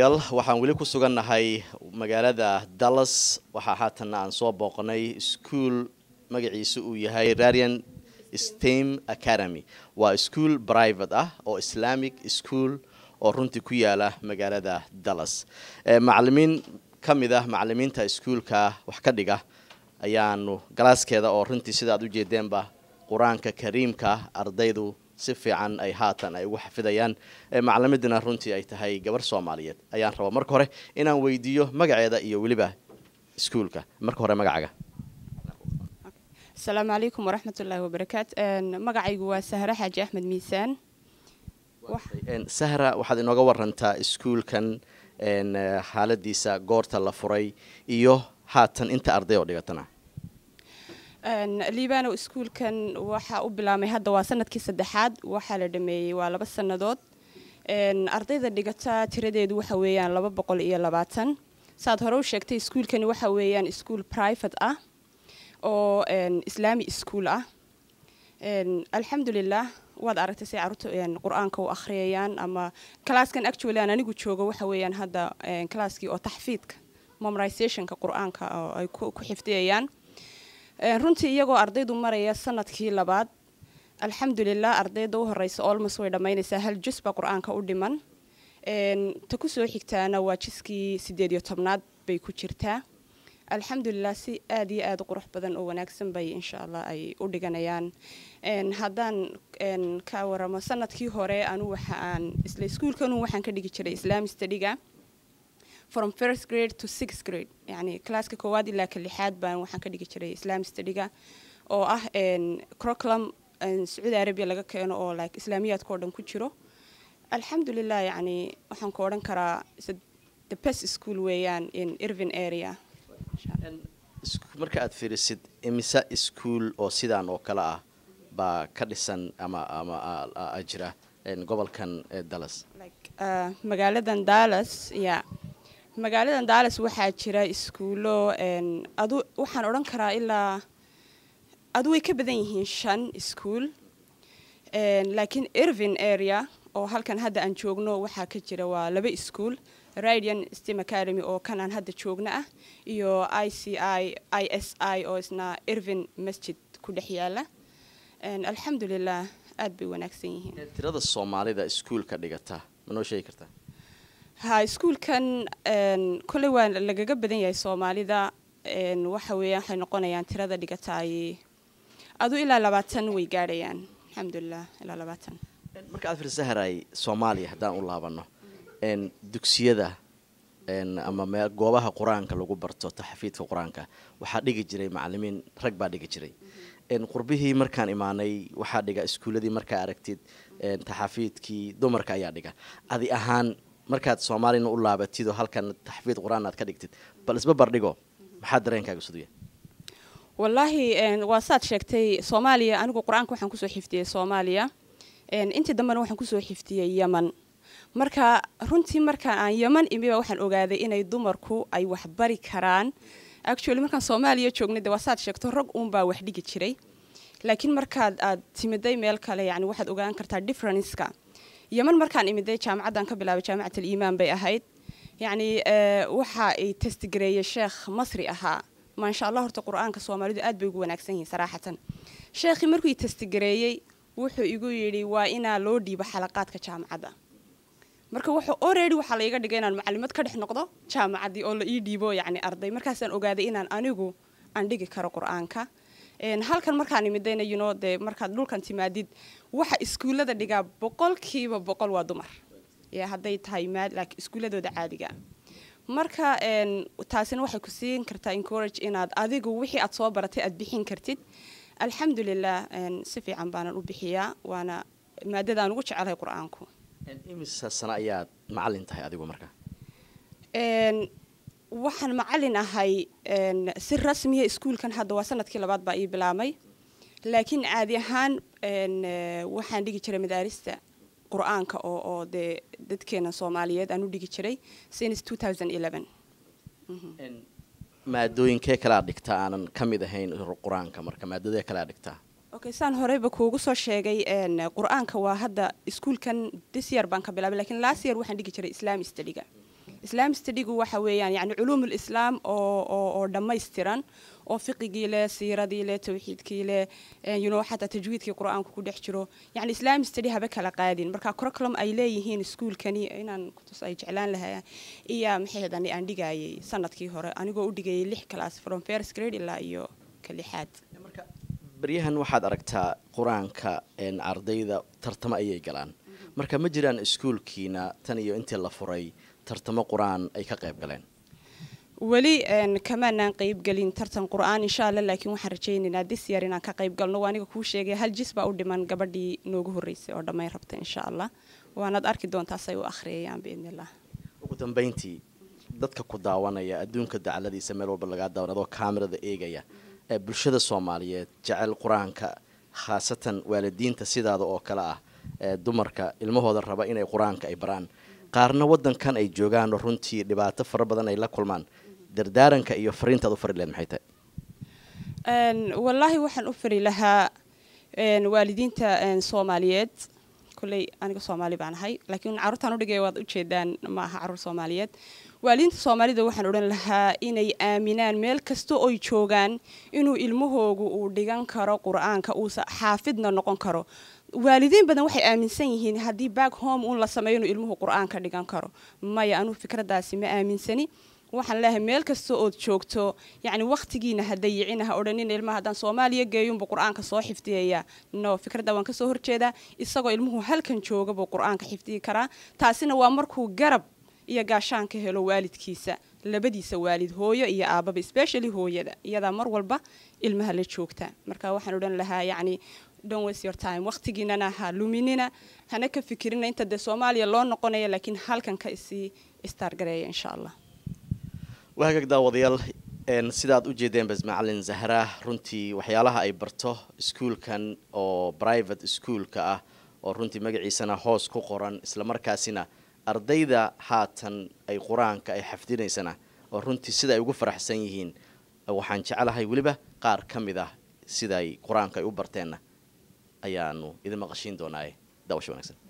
dhegaystayaal waxaan weli ku sugannahay magaalada dallas waxaa haatan aan soo booqnay iskuol magaciisa uu yahay rarian stem academy waa iskuol private ah oo islamic school oo runtii ku yaala magaalada dallas eh, macalimiin ka mid ah macalimiinta iskuolka wax ka dhiga ayaanu galaaskeeda oo runtii sidaad u jeedeenba qur-aanka kariimka ardaydu si fiican ay haatan ay ugu xafidayaan eh, macalimidiina runtii ay tahay gabar soomaaliyeed ayaan rabaa marka hore inaan weydiiyo magaceeda iyo weliba iskuulka marka hore magacaaga asalaamu calaykum waraxmatullaahi wabarakaatu magacaygu waa sahre xaaji axmed miisaan sahra waxaad inooga warantaa iskuulkan xaaladiisa goorta la furay iyo haatan inta arday oo dhigatana liibano iskuulkan waxaa u bilaamay hadda waa sanadkii saddexaad waxaa la dhameeyey waa laba sannadood ardayda dhigata tiradeedu waxa weeyaan laba boqol iyo labaatan saad hore u sheegtay iskuulkani waxa weeyaan iskuul private ah oo islaami iskuul ah alxamdulilah waad aragtay say caruurta qur-aanka u akhriyayaan ama claaskan actually aan anigu joogo waxa weeyaan hadda classkii oo taxfiidka momorizationka qur-aanka oo ay ku xifdiyayaan Eh, runtii iyagoo ardaydu maraya sanadkii labaad alxamdulilah ardayda u horeysa olmos way dhammaynaysaa hal jusba qur-aanka u dhiman ta kusoo xigtaana waa jiskii sideed iyo tobnaad bay ku jirtaa alxamdulilah si aada iyo aada u qurux badan oo wanaagsan bay insha allah ay u dhiganayaan haddaan ka waramo sanadkii hore anu waxa isla iskuulkanu waxaan ka dhigi jiray islaamista dhiga from first grade to sixth grade yani classka koowaad ilaa ka baan waxaan ka dhigi jiray islam studyga oo ah croclam sacuudi arabia laga keeno oo like islaamiyaadka dhan ku jiro alxamdulilah yani waxaan ku odhan karaa the best school weeyaan in irvin area marka aad fiirisid imise iskuol oo sidaan oo kale ah baa ka dhisan ama ama jira gobolkan dallas uh, magaaladan dallas ya magaalada daalas waxaa jira iskuullo adu waxaan odhan karaa ilaa adu way ka badan yihiin shan iskuol laakiin irvin area oo halkan hadda aan joogno waxaa ka jira waa laba iskuol radian stem academy oo kan aan hadda joogno ah iyo i c i i s i oo isna irvin masjid ku dhex yaala alxamdulilah aad bay wanaagsan yihiin tirada soomaalida iskuolka dhigata manoo sheegi kartaa ha iskuulkan kolley waa lagaga badan yahay soomaalida waxa weeyaan waxay noqonayaan tirada dhigatay ay adu ilaa labaatan way gaadhayaan alxamdulilah ilaa labaatan marka aad fiirisa haray soomaaliya haddaan u laabano dugsiyada ama goobaha qur-aanka lagu barto taxafiidka qur-aanka waxaa dhigi jiray macalimiin rag baa dhigi jiray qurbihii markaan imaanay waxaa dhiga iskuuladii markaa aragtid taxafiidkii dumarka ayaa dhiga adi ahaan markaad soomaalina u laabatid oo halkan taxfiid qur-aan aad ka dhigtid bal isba bardhigo maxaa dareenkaaga suduya wallaahi waa saad sheegtay soomaaliya anigu qur-aanka waxaan kusoo xifdiyey soomaaliya intii dambena waxaan kusoo xifdiyey yeman marka runtii markaan aan yeman imiba waxaan ogaaday inay dumarku ay waxbari karaan actually markaan soomaaliya joognay de waa saad sheegto rag uunbaa wax dhigi jiray laakiin markaad aad timiday meel kale yani waxaad ogaan kartaa differenceka yeman markaan imiday jaamacaddan ka bilaabay jaamacat iimaan bay ahayd yani eh, waxa ay testgareeyey sheekh masri ahaa maasha allah horta qur-aanka soomaalidu aad bay ugu wanaagsan yihiin saraaxatan sheekhii markuu testgareeyey wuxuu igu yidhi waa inaa loo dhiibo xalaqaadka jaamacadda marka wuxuu oredi waxaa laiga dhigay inaan macalimad ka dhex noqdo jaamacaddii oo la ii dhiibo yacni arday markaasaan ogaaday inaan anigu aan dhigi karo qur-aanka halkan markaan imidayna dee markaad dhulkan timaadid waxa iskuullada dhigaa boqolkiiba boqol waa dumar hadday tahay iskuulladooda caadiga marka taasina waxay ku siin kartaa encourage inaad adigu wixii aad soo baratay aad bixin kartid alxamdulilah si fiican baanan u bixiyaa waana maadadaan ugu jecelahay qur-aanku imisa sano ayaad macalin tahay adigu marka waxaan macalin ahay si rasmiya iskuulkan hadda waa sanadkii labaad baa ii bilaabmay laakiin caadi ahaan eh, waxaan dhigi jiray madaarista qur-aanka oo oo dee dadkeena soomaaliyeed aan u dhigi jiray since mhm. maadooyinkee kalaa dhigtaa aanan ka mid ahayn qur-aanka marka maadadee kalaa dhigtaa okay saan horeyba kuugu soo sheegay qur-aanka waa hadda iskuulkan dis yar baan ka bilaabay lakiin laas yar waxaan dhigi jiray islaam istadiga islaam studigu waxa weeyaan yani culuumul islaam oo dhammaystiran oo fiqigii leh siiradii leh tawxiidkii leh eh, xataa tajwiidkii qur-aanku ku dhex jiro yani islaam study haba kala qaadin marka curriculum ay leeyihiin iskuolkani inaan kutus ay jeclaan lahaa iyo maxaydan aan dhigayay sanadkii hore anigoo u dhigayay lix class from first grade ilaa iyo ka lixaad waxaad aragtaa qur-aanka ardayda tartamo ayay galaan mm-hmm. marka ma jiraan iskuolkiina tan iyo intii la furay tartamo qur-aan ay ka qayb galeen weli kamaanaan qeybgelin tartan qur-aan insha alla laakiin waxaan rajaynaynaa dis yar inaan ka qayb galno aniga kuu sheegay hal jis baa u dhiman gabadhii noogu horreysay oo dhammayn rabta insha allah waanaad arki doontaas ay u akhriyayaan biidnillah ugu dambayntii dadka ku daawanaya adduunka dacaladiisa meel walba lagaa daawan adoo eegaya ee bulshada soomaaliyeed jecel qur-aanka khaasatan waalidiinta sidaada oo kale ah ee dumarka ilmahooda raba inay qur-aanka ay baraan qaarna wadankan ay joogaan runtii dhibaato fara badan ay la kulmaan dardaaranka iyo fariintaad u fari lahayd maxay tahay wallaahi waxaan u fari lahaa waalidiinta soomaaliyeed koley aniga soomaali baan ahay laakiin carruurtaan udhigaya waad ujeedaan ma aha caruur soomaaliyeed waalidiinta soomaalida waxaan odhan lahaa inay aaminaan meel kasta oy joogaan inuu ilmahoogu uu dhigan karo qur-aanka uusa xaafidna noqon karo waalidiin badan waxay aaminsan yihiin haddii back home uun la sameeyo inuu ilmuhu qur-aanka dhigan karo maya anuu fikraddaasi ma aaminsani waxaan leehay meel kasta ood joogto yani waktigiina hadayicinaha odhanin ilmaha haddaan soomaaliya geeyunbuu qur-aanka soo xifdiyaya no fikradda waan kasoo horjeedaa isagoo ilmuhu halkan jooga buu qur-aanka xifdigi karaa taasina waa markuu garab iyo gaashaan ka helo waalidkiisa labadiisa waalid hooyo iyo aababa specially hooyada iyadaa mar walba ilmaha la joogta marka waxaan odhan lahaa yani waqtigiinana ha luminina hana ka fikirina inta dee soomaaliya loo noqonaya laakiin halkan ka isii istaargareeya insha allah waagaag daawadayaal sidaad u jeedeenbas macalin zahra runtii waxyaalaha ay barto iskuolkan oo private ischoolka ah oo runtii magaciisana hoos ku qoran islamarkaasina ardayda haatan ay qur-aanka ay xafdinaysana oo runtii sida ay ugu faraxsan yihiin waxaan jecelahay weliba qaar ka mid ah sidaay qur-aanka ay u barteenna ayaanu idin maqashiin doonaa daawasho wanagsan